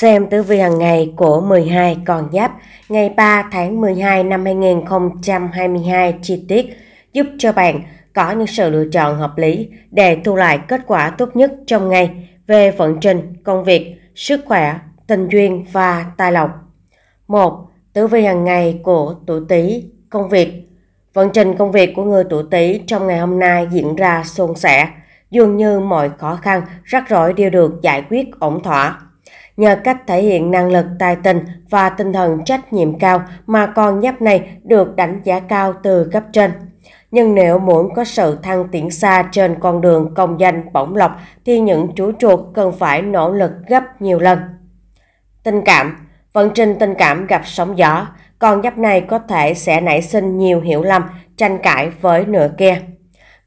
Xem tử vi hàng ngày của 12 con giáp ngày 3 tháng 12 năm 2022 chi tiết giúp cho bạn có những sự lựa chọn hợp lý để thu lại kết quả tốt nhất trong ngày về vận trình, công việc, sức khỏe, tình duyên và tài lộc. 1. Tử vi hàng ngày của tuổi Tý, công việc. Vận trình công việc của người tuổi Tý trong ngày hôm nay diễn ra suôn sẻ, dường như mọi khó khăn, rắc rối đều được giải quyết ổn thỏa Nhờ cách thể hiện năng lực tài tình và tinh thần trách nhiệm cao mà con giáp này được đánh giá cao từ cấp trên. Nhưng nếu muốn có sự thăng tiến xa trên con đường công danh bổng lộc thì những chú chuột cần phải nỗ lực gấp nhiều lần. Tình cảm Vận trình tình cảm gặp sóng gió, con giáp này có thể sẽ nảy sinh nhiều hiểu lầm, tranh cãi với nửa kia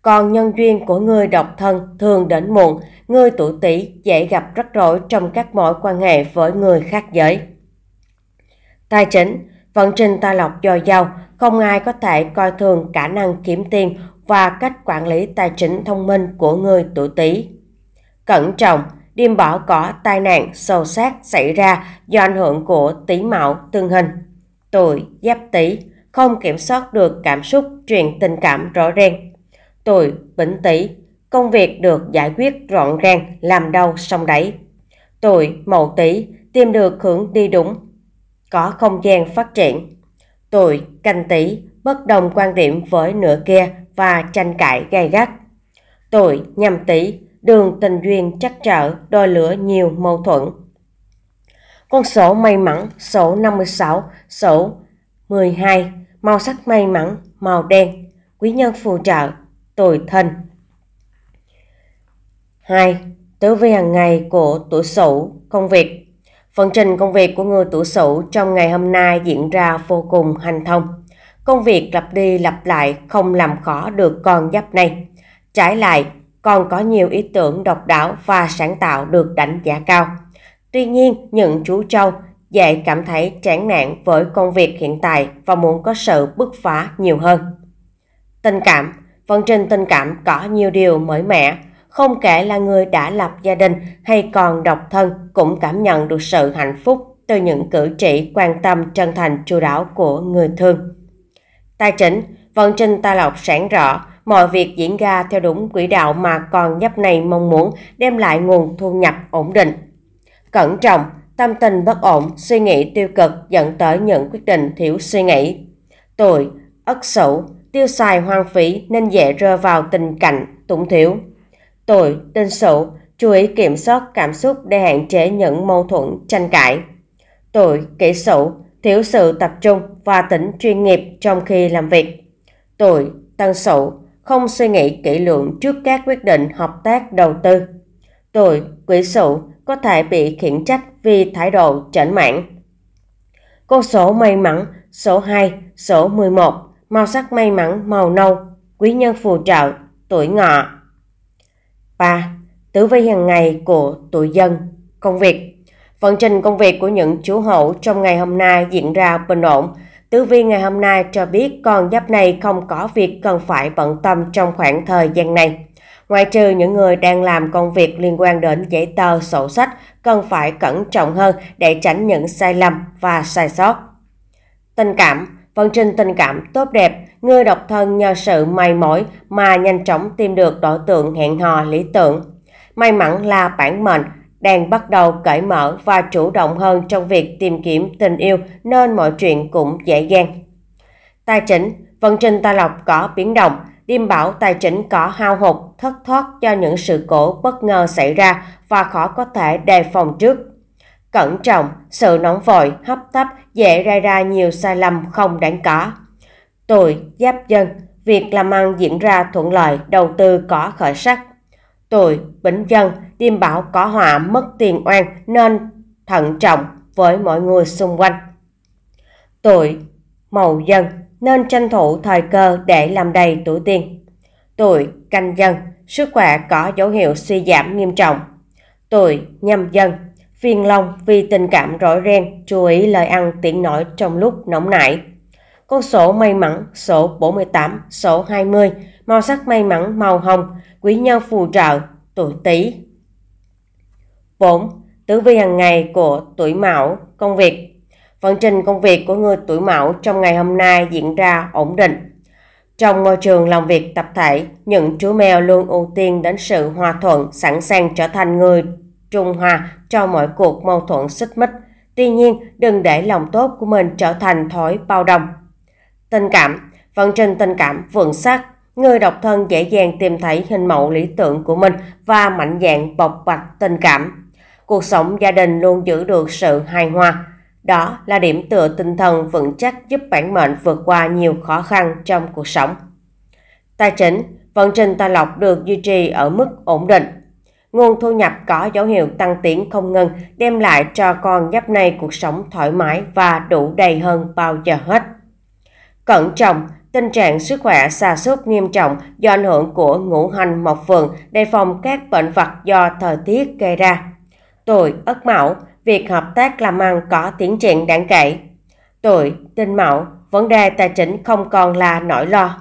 còn nhân duyên của người độc thân thường đến muộn, người tuổi Tỵ dễ gặp rắc rối trong các mối quan hệ với người khác giới. Tài chính, vận trình tài lộc dồi dào, không ai có thể coi thường khả năng kiếm tiền và cách quản lý tài chính thông minh của người tuổi Tý. Cẩn trọng, điềm bỏ cỏ tai nạn sâu sát xảy ra do ảnh hưởng của Tý mạo tương hình. Tuổi Giáp Tý không kiểm soát được cảm xúc truyền tình cảm rõ ràng tôi vĩnh tỷ công việc được giải quyết rọn ràng, làm đâu xong đấy. Tôi mậu tỷ tìm được hướng đi đúng, có không gian phát triển. Tôi canh tỷ bất đồng quan điểm với nửa kia và tranh cãi gay gắt. Tôi nhầm tỷ đường tình duyên chắc trở, đôi lửa nhiều mâu thuẫn. Con số may mắn số 56, số 12, màu sắc may mắn, màu đen, quý nhân phù trợ, tội thân 2. Tứ vi hàng ngày của tuổi Sửu, công việc. Phần trình công việc của người tuổi Sửu trong ngày hôm nay diễn ra vô cùng hành thông. Công việc lặp đi lặp lại không làm khó được con giáp này. Trái lại, còn có nhiều ý tưởng độc đáo và sáng tạo được đánh giá cao. Tuy nhiên, những chú trâu dễ cảm thấy chán nản với công việc hiện tại và muốn có sự bứt phá nhiều hơn. Tình cảm Vận trình tình cảm có nhiều điều mới mẻ, không kể là người đã lập gia đình hay còn độc thân cũng cảm nhận được sự hạnh phúc từ những cử chỉ quan tâm chân thành chu đáo của người thương. Tài chính, vận trình tài lộc sáng rõ, mọi việc diễn ra theo đúng quỹ đạo mà con nhấp này mong muốn đem lại nguồn thu nhập ổn định. Cẩn trọng, tâm tình bất ổn, suy nghĩ tiêu cực dẫn tới những quyết định thiếu suy nghĩ. Tuổi, ất sửu, tiêu xài hoang phí nên dễ rơi vào tình cảnh túng thiếu. Tôi, tinh sổ, chú ý kiểm soát cảm xúc để hạn chế những mâu thuẫn tranh cãi. Tôi, kỹ sổ, thiếu sự tập trung và tính chuyên nghiệp trong khi làm việc. Tôi, tăng sổ, không suy nghĩ kỹ lưỡng trước các quyết định hợp tác đầu tư. Tôi, quỹ sổ, có thể bị khiển trách vì thái độ chảnh mãn. con số may mắn số 2, số 11 màu sắc may mắn màu nâu, quý nhân phù trợ, tuổi ngọ. 3. Tử vi hàng ngày của tuổi dân, công việc. Vận trình công việc của những chủ hộ trong ngày hôm nay diễn ra bình ổn. Tử vi ngày hôm nay cho biết con giáp này không có việc cần phải bận tâm trong khoảng thời gian này. Ngoài trừ những người đang làm công việc liên quan đến giấy tờ, sổ sách, cần phải cẩn trọng hơn để tránh những sai lầm và sai sót. Tình cảm Vận trình tình cảm tốt đẹp, người độc thân nhờ sự may mối mà nhanh chóng tìm được đối tượng hẹn hò lý tưởng. May mắn là bản mệnh đang bắt đầu cởi mở và chủ động hơn trong việc tìm kiếm tình yêu nên mọi chuyện cũng dễ dàng. Tài chính, vận trình tài lộc có biến động, điềm bảo tài chính có hao hụt, thất thoát do những sự cố bất ngờ xảy ra và khó có thể đề phòng trước. Cẩn trọng, sự nóng vội, hấp tấp dễ ra ra nhiều sai lầm không đáng có. Tuổi giáp dân, việc làm ăn diễn ra thuận lợi, đầu tư có khởi sắc. Tuổi bính dân, điềm bảo có họa mất tiền oan nên thận trọng với mọi người xung quanh. Tuổi mậu dân, nên tranh thủ thời cơ để làm đầy tuổi tiền. Tuổi canh dân, sức khỏe có dấu hiệu suy giảm nghiêm trọng. Tuổi nhâm dân, phiền lòng vì tình cảm rỗi ren, chú ý lời ăn tiếng nói trong lúc nóng nảy. Con số may mắn số 48, số 20, màu sắc may mắn màu hồng, quý nhân phù trợ, tuổi Tý. 4. Tử vi hàng ngày của tuổi Mão, công việc. Vận trình công việc của người tuổi Mão trong ngày hôm nay diễn ra ổn định. Trong môi trường làm việc tập thể, những chú mèo luôn ưu tiên đến sự hòa thuận, sẵn sàng trở thành người trung hòa cho mọi cuộc mâu thuẫn xích mích. Tuy nhiên, đừng để lòng tốt của mình trở thành thói bao đồng. Tình cảm Vận trình tình cảm vượng sắc Người độc thân dễ dàng tìm thấy hình mẫu lý tưởng của mình và mạnh dạng bộc bạch tình cảm. Cuộc sống gia đình luôn giữ được sự hài hòa. Đó là điểm tựa tinh thần vững chắc giúp bản mệnh vượt qua nhiều khó khăn trong cuộc sống. Tài chính, vận trình tài lộc được duy trì ở mức ổn định. Nguồn thu nhập có dấu hiệu tăng tiến không ngừng đem lại cho con giáp này cuộc sống thoải mái và đủ đầy hơn bao giờ hết. Cẩn trọng, tình trạng sức khỏe xa sút nghiêm trọng do ảnh hưởng của ngũ hành mộc vượng đề phòng các bệnh vật do thời tiết gây ra. Tuổi Ất Mão, việc hợp tác làm ăn có tiến triển đáng kể. Tuổi Tinh Mão, vấn đề tài chính không còn là nỗi lo.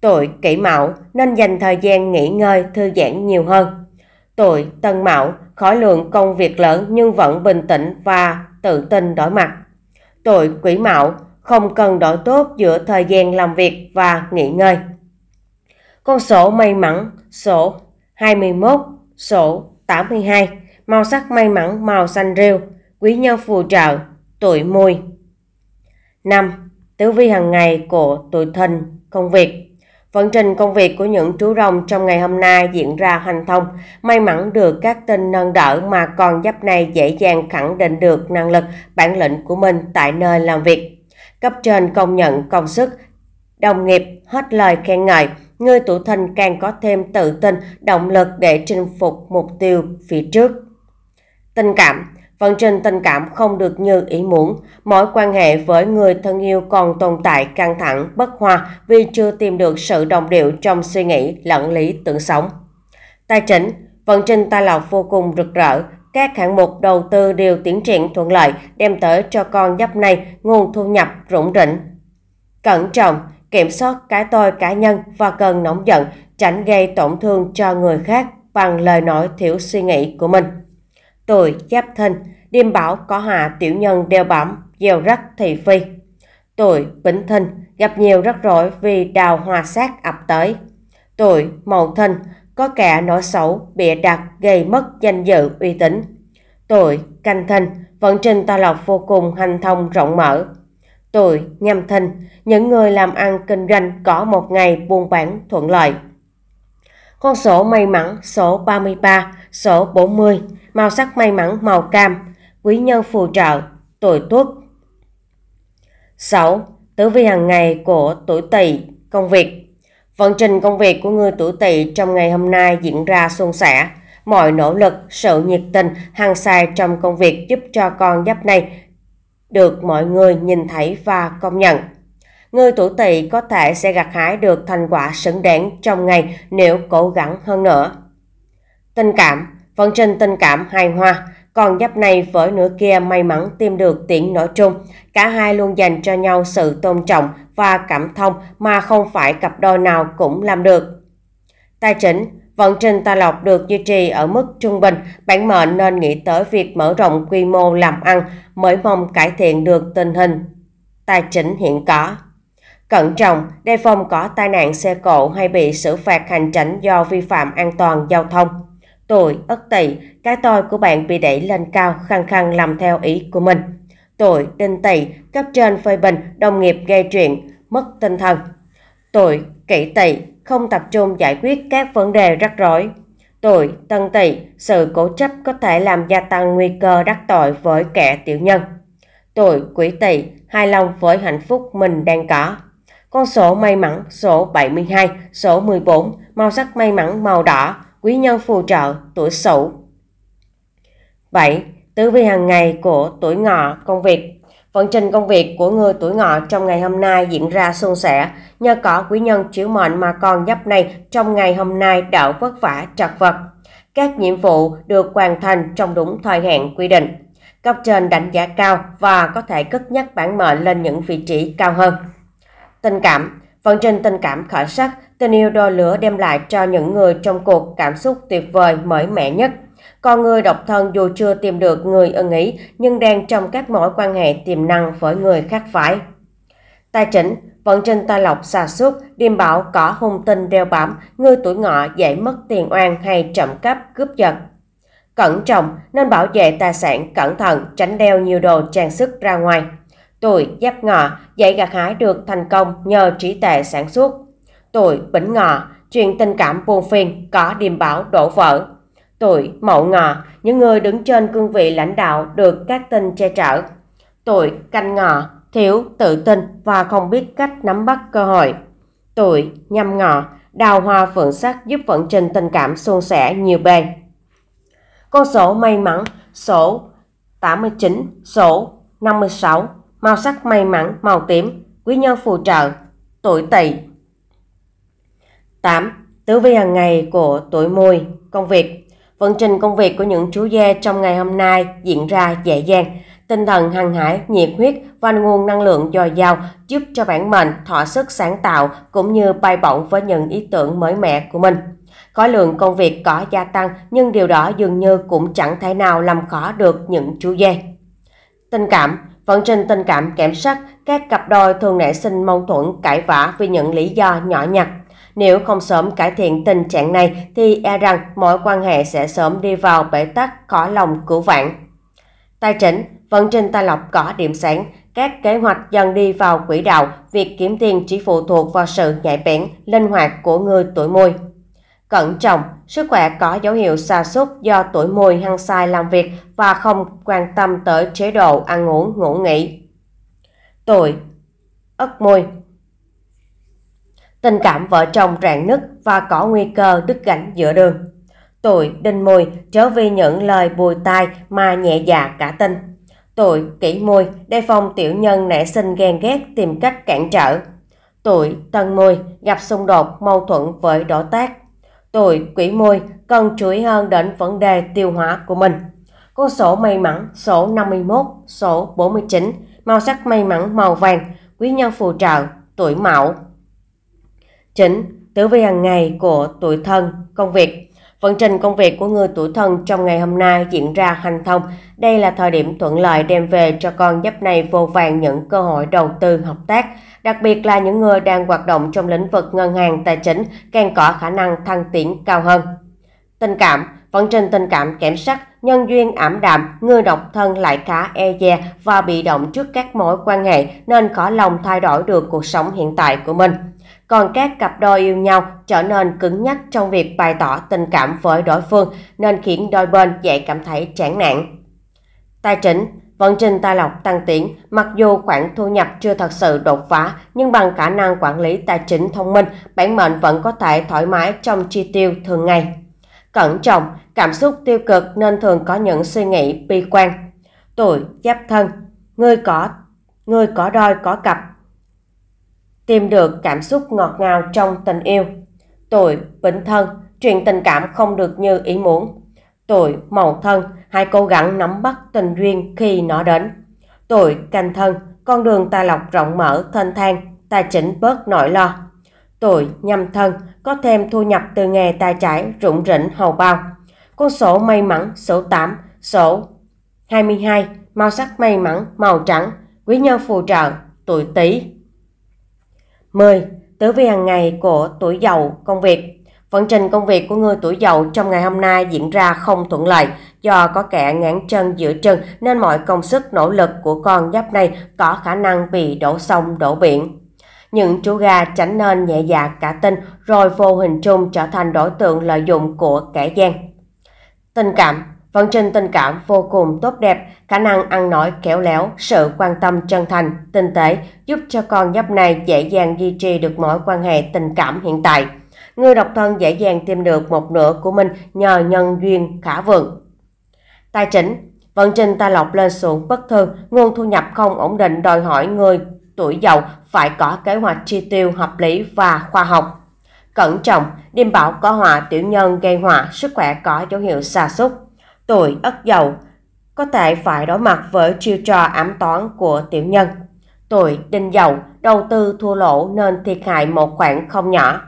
Tuổi Kỷ Mão nên dành thời gian nghỉ ngơi thư giãn nhiều hơn. Tuổi Tân Mão, khối lượng công việc lớn nhưng vẫn bình tĩnh và tự tin đối mặt. Tuổi Quỷ Mão, không cần đổi tốt giữa thời gian làm việc và nghỉ ngơi. Con sổ may mắn sổ 21, số 82, màu sắc may mắn màu xanh rêu, quý nhân phù trợ, tuổi mùi. 5. tử vi hàng ngày của tuổi thìn, công việc Vận trình công việc của những chú rồng trong ngày hôm nay diễn ra hành thông, may mắn được các tên nâng đỡ mà con giáp này dễ dàng khẳng định được năng lực, bản lĩnh của mình tại nơi làm việc. Cấp trên công nhận công sức, đồng nghiệp hết lời khen ngợi, người tuổi thìn càng có thêm tự tin, động lực để chinh phục mục tiêu phía trước. Tình cảm Vận trình tình cảm không được như ý muốn, mối quan hệ với người thân yêu còn tồn tại căng thẳng, bất hòa vì chưa tìm được sự đồng điệu trong suy nghĩ lẫn lý tưởng sống. Tài chính, vận trình tài lộc vô cùng rực rỡ, các hạng mục đầu tư đều tiến triển thuận lợi, đem tới cho con giáp này nguồn thu nhập rủng rỉnh. Cẩn trọng, kiểm soát cái tôi cá nhân và cần nóng giận, tránh gây tổn thương cho người khác bằng lời nói thiếu suy nghĩ của mình tuổi giáp thinh, đêm bảo có hạ tiểu nhân đeo bẩm, gieo rắc thị phi. tuổi bính thinh, gặp nhiều rắc rối vì đào hòa sát ập tới. tuổi mậu thinh, có kẻ nói xấu, bịa đặt, gây mất danh dự uy tín. tuổi canh thinh, vận trình to lộc vô cùng hành thông rộng mở. tuổi nhâm thinh, những người làm ăn kinh doanh có một ngày buôn bán thuận lợi. Con số may mắn số 33, số 40, màu sắc may mắn màu cam, quý nhân phù trợ, tuổi tuất. 6. Tử vi hàng ngày của tuổi tỵ, công việc. Vận trình công việc của người tuổi tỵ trong ngày hôm nay diễn ra suôn sẻ. Mọi nỗ lực, sự nhiệt tình, hăng say trong công việc giúp cho con giáp này được mọi người nhìn thấy và công nhận. Người tuổi tỵ có thể sẽ gặt hái được thành quả xứng đáng trong ngày nếu cố gắng hơn nữa. Tình cảm Vận trình tình cảm hài hòa, còn giáp này với nửa kia may mắn tìm được tiếng nói chung. Cả hai luôn dành cho nhau sự tôn trọng và cảm thông mà không phải cặp đôi nào cũng làm được. Tài chính Vận trình tài lộc được duy trì ở mức trung bình, bản mệnh nên nghĩ tới việc mở rộng quy mô làm ăn mới mong cải thiện được tình hình tài chính hiện có. Cẩn trọng, đề phòng có tai nạn xe cộ hay bị xử phạt hành chính do vi phạm an toàn giao thông. Tuổi ất tỵ, cái tôi của bạn bị đẩy lên cao, khăng khăng làm theo ý của mình. Tuổi đinh tỵ, cấp trên phê bình, đồng nghiệp gây chuyện, mất tinh thần. Tuổi kỷ tỵ, không tập trung giải quyết các vấn đề rắc rối. Tuổi tân tỵ, sự cố chấp có thể làm gia tăng nguy cơ đắc tội với kẻ tiểu nhân. Tuổi quỷ tỵ, hài lòng với hạnh phúc mình đang có. Con số may mắn số 72, số 14, màu sắc may mắn màu đỏ, quý nhân phù trợ, tuổi sửu. 7. Tứ vi hàng ngày của tuổi ngọ, công việc. Vận trình công việc của người tuổi ngọ trong ngày hôm nay diễn ra suôn sẻ, nhờ có quý nhân chiếu mệnh mà còn giáp này trong ngày hôm nay đỡ vất vả trật vật. Các nhiệm vụ được hoàn thành trong đúng thời hạn quy định. Cấp trên đánh giá cao và có thể cất nhắc bản mệnh lên những vị trí cao hơn tình cảm. Vận trình tình cảm khởi sắc, tình yêu đôi lửa đem lại cho những người trong cuộc cảm xúc tuyệt vời, mới mẻ nhất. Còn người độc thân dù chưa tìm được người ưng ý nhưng đang trong các mối quan hệ tiềm năng với người khác phải. Tài chính, vận trình tài lộc xa suốt, điềm bảo có hung tinh đeo bám, người tuổi ngọ dễ mất tiền oan hay trộm cắp, cướp giật. Cẩn trọng nên bảo vệ tài sản cẩn thận, tránh đeo nhiều đồ trang sức ra ngoài. Tuổi Giáp Ngọ dạy gặt hái được thành công nhờ trí tuệ sản xuất. Tuổi Bính Ngọ chuyện tình cảm buồn phiền có điềm báo đổ vỡ. Tuổi Mậu Ngọ những người đứng trên cương vị lãnh đạo được các tinh che chở. Tuổi Canh Ngọ thiếu tự tin và không biết cách nắm bắt cơ hội. Tuổi Nhâm Ngọ đào hoa phượng sắc giúp vận trình tình cảm suôn sẻ nhiều bề. Con số may mắn số 89, số 56 màu sắc may mắn màu tím, quý nhân phù trợ, tuổi tỵ. 8. Tứ vi hàng ngày của tuổi mùi, công việc. Vận trình công việc của những chú dê trong ngày hôm nay diễn ra dễ dàng, tinh thần hăng hải, nhiệt huyết và nguồn năng lượng dồi dào giúp cho bản mệnh thỏa sức sáng tạo cũng như bay bổng với những ý tưởng mới mẻ của mình. Khối lượng công việc có gia tăng nhưng điều đó dường như cũng chẳng thể nào làm khó được những chú dê. Tình cảm Vận trình tình cảm kém sắc, các cặp đôi thường nảy sinh mâu thuẫn cãi vã vì những lý do nhỏ nhặt. Nếu không sớm cải thiện tình trạng này thì e rằng mối quan hệ sẽ sớm đi vào bể tắc khó lòng cứu vãn. Tài chính, vận trình tài lộc có điểm sáng, các kế hoạch dần đi vào quỹ đạo, việc kiếm tiền chỉ phụ thuộc vào sự nhạy bén, linh hoạt của người tuổi mùi. Cẩn trọng, sức khỏe có dấu hiệu sa sút do tuổi mùi hăng sai làm việc và không quan tâm tới chế độ ăn uống ngủ nghỉ. Tuổi Ất mùi Tình cảm vợ chồng rạn nứt và có nguy cơ đứt gãnh giữa đường. Tuổi đinh mùi trở vì những lời bùi tai mà nhẹ dạ cả tin. Tuổi kỷ mùi đề phòng tiểu nhân nảy sinh ghen ghét tìm cách cản trở. Tuổi tân mùi gặp xung đột mâu thuẫn với đối tác Tuổi quỷ mùi cần chú ý hơn đến vấn đề tiêu hóa của mình. Con số may mắn số 51, số 49, màu sắc may mắn màu vàng, quý nhân phù trợ, tuổi mão. Chính, tử vi hàng ngày của tuổi thân, công việc Vận trình công việc của người tuổi thân trong ngày hôm nay diễn ra hành thông. Đây là thời điểm thuận lợi đem về cho con giáp này vô vàng những cơ hội đầu tư hợp tác. Đặc biệt là những người đang hoạt động trong lĩnh vực ngân hàng tài chính càng có khả năng thăng tiến cao hơn. Tình cảm Vận trình tình cảm kém sắc nhân duyên ảm đạm, người độc thân lại khá e dè và bị động trước các mối quan hệ nên khó lòng thay đổi được cuộc sống hiện tại của mình. Còn các cặp đôi yêu nhau trở nên cứng nhắc trong việc bày tỏ tình cảm với đối phương nên khiến đôi bên dễ cảm thấy chán nản. Tài chính Vận trình tài lộc tăng tiến, mặc dù khoản thu nhập chưa thật sự đột phá, nhưng bằng khả năng quản lý tài chính thông minh, bản mệnh vẫn có thể thoải mái trong chi tiêu thường ngày cẩn trọng, cảm xúc tiêu cực nên thường có những suy nghĩ bi quan. Tuổi giáp thân, người có người có đôi có cặp. Tìm được cảm xúc ngọt ngào trong tình yêu. Tuổi Bính thân, chuyện tình cảm không được như ý muốn. Tuổi Mậu thân, hãy cố gắng nắm bắt tình duyên khi nó đến. Tuổi Canh thân, con đường ta lọc rộng mở thênh thang, tài chỉnh bớt nỗi lo. Tuổi nhâm thân có thêm thu nhập từ nghề tài trái rụng rỉnh hầu bao. Con sổ may mắn số 8, sổ 22, màu sắc may mắn màu trắng, quý nhân phù trợ, tuổi Tý. 10. Tử vi hàng ngày của tuổi giàu công việc. Vận trình công việc của người tuổi Dậu trong ngày hôm nay diễn ra không thuận lợi do có kẻ ngán chân giữa chân nên mọi công sức nỗ lực của con giáp này có khả năng bị đổ sông đổ biển. Những chú gà tránh nên nhẹ dạ cả tin rồi vô hình chung trở thành đối tượng lợi dụng của kẻ gian. Tình cảm Vận trình tình cảm vô cùng tốt đẹp, khả năng ăn nói khéo léo, sự quan tâm chân thành, tinh tế giúp cho con nhóc này dễ dàng duy trì được mối quan hệ tình cảm hiện tại. Người độc thân dễ dàng tìm được một nửa của mình nhờ nhân duyên khả vượng. Tài chính Vận trình tài lộc lên xuống bất thường, nguồn thu nhập không ổn định đòi hỏi người tuổi giàu phải có kế hoạch chi tiêu hợp lý và khoa học. Cẩn trọng, đêm bảo có họa tiểu nhân gây họa, sức khỏe có dấu hiệu xa xúc Tuổi ất dậu có thể phải đối mặt với chiêu trò ám toán của tiểu nhân. Tuổi đinh dậu đầu tư thua lỗ nên thiệt hại một khoản không nhỏ.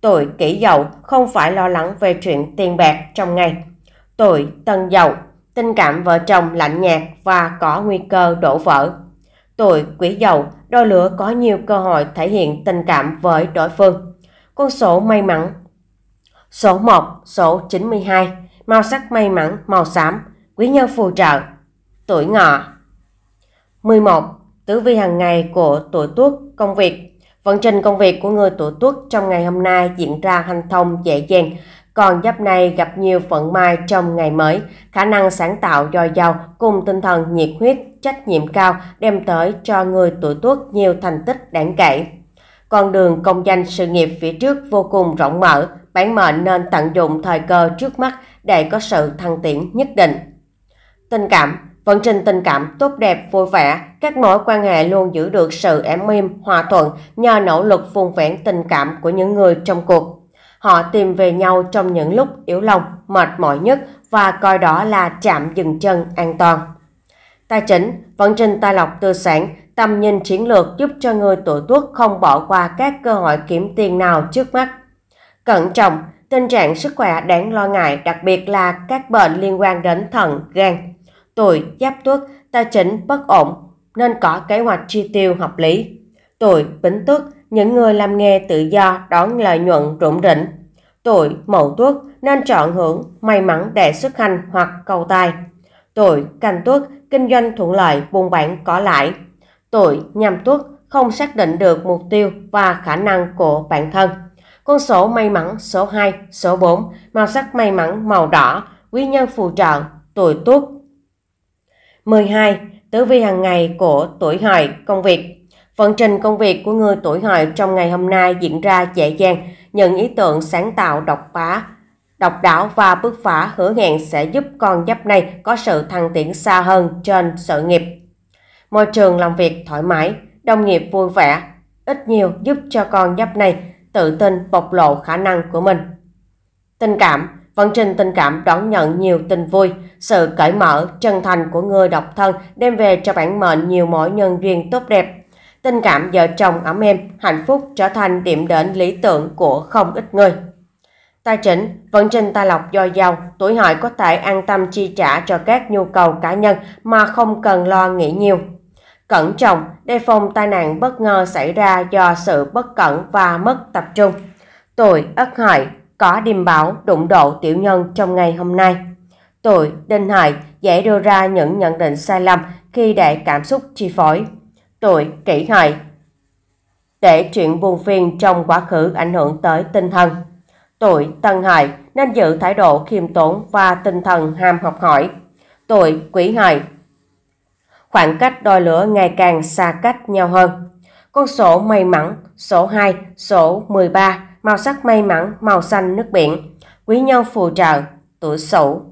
Tuổi kỷ dậu không phải lo lắng về chuyện tiền bạc trong ngày. Tuổi tân dậu tình cảm vợ chồng lạnh nhạt và có nguy cơ đổ vỡ. Tuổi quý dậu đôi lửa có nhiều cơ hội thể hiện tình cảm với đối phương. Con số may mắn Số 1, số 92, màu sắc may mắn màu xám, quý nhân phù trợ, tuổi ngọ. 11. tử vi hàng ngày của tuổi tuất công việc Vận trình công việc của người tuổi tuất trong ngày hôm nay diễn ra hanh thông dễ dàng, còn giáp này gặp nhiều phận may trong ngày mới, khả năng sáng tạo dồi dào cùng tinh thần nhiệt huyết, trách nhiệm cao đem tới cho người tuổi tuất nhiều thành tích đáng kể. Con đường công danh sự nghiệp phía trước vô cùng rộng mở, bản mệnh nên tận dụng thời cơ trước mắt để có sự thăng tiến nhất định. Tình cảm Vận trình tình cảm tốt đẹp, vui vẻ, các mối quan hệ luôn giữ được sự êm im, hòa thuận nhờ nỗ lực phun vẹn tình cảm của những người trong cuộc. Họ tìm về nhau trong những lúc yếu lòng, mệt mỏi nhất và coi đó là trạm dừng chân an toàn. Tài chính, vận trình tài lộc tư sản, tầm nhìn chiến lược giúp cho người tuổi tuất không bỏ qua các cơ hội kiếm tiền nào trước mắt. Cẩn trọng, tình trạng sức khỏe đáng lo ngại, đặc biệt là các bệnh liên quan đến thận, gan. Tuổi giáp tuất, tài chính bất ổn, nên có kế hoạch chi tiêu hợp lý. Tuổi bính tuất, những người làm nghề tự do đón lợi nhuận rủng rỉnh. Tuổi mậu tuất nên chọn hưởng may mắn để xuất hành hoặc cầu tài. Tuổi canh tuất kinh doanh thuận lợi buôn bán có lãi. Tuổi nhâm tuất không xác định được mục tiêu và khả năng của bản thân. Con số may mắn số 2, số 4, màu sắc may mắn màu đỏ, quý nhân phù trợ, tuổi tuất. 12. Tử vi hàng ngày của tuổi hợi công việc Vận trình công việc của người tuổi hợi trong ngày hôm nay diễn ra dễ dàng, những ý tưởng sáng tạo độc phá, độc đáo và bước phá hứa hẹn sẽ giúp con giáp này có sự thăng tiến xa hơn trên sự nghiệp. Môi trường làm việc thoải mái, đồng nghiệp vui vẻ, ít nhiều giúp cho con giáp này tự tin bộc lộ khả năng của mình. Tình cảm Vận trình tình cảm đón nhận nhiều tình vui, sự cởi mở, chân thành của người độc thân đem về cho bản mệnh nhiều mối nhân duyên tốt đẹp Tình cảm vợ chồng ấm êm, hạnh phúc trở thành điểm đến lý tưởng của không ít người. Tài chính, vận trình tài lộc do giàu tuổi hợi có thể an tâm chi trả cho các nhu cầu cá nhân mà không cần lo nghĩ nhiều. Cẩn trọng, đề phòng tai nạn bất ngờ xảy ra do sự bất cẩn và mất tập trung. Tuổi Ất Hợi có điềm báo đụng độ tiểu nhân trong ngày hôm nay. Tuổi Đinh Hợi dễ đưa ra những nhận định sai lầm khi để cảm xúc chi phối tuổi, kỷ hợi. Để chuyện buồn phiền trong quá khứ ảnh hưởng tới tinh thần. Tuổi tân hợi nên giữ thái độ khiêm tốn và tinh thần ham học hỏi. Tuổi quý hợi Khoảng cách đôi lửa ngày càng xa cách nhau hơn. Con số may mắn, số 2, số 13, màu sắc may mắn, màu xanh nước biển, quý nhân phù trợ, tuổi sửu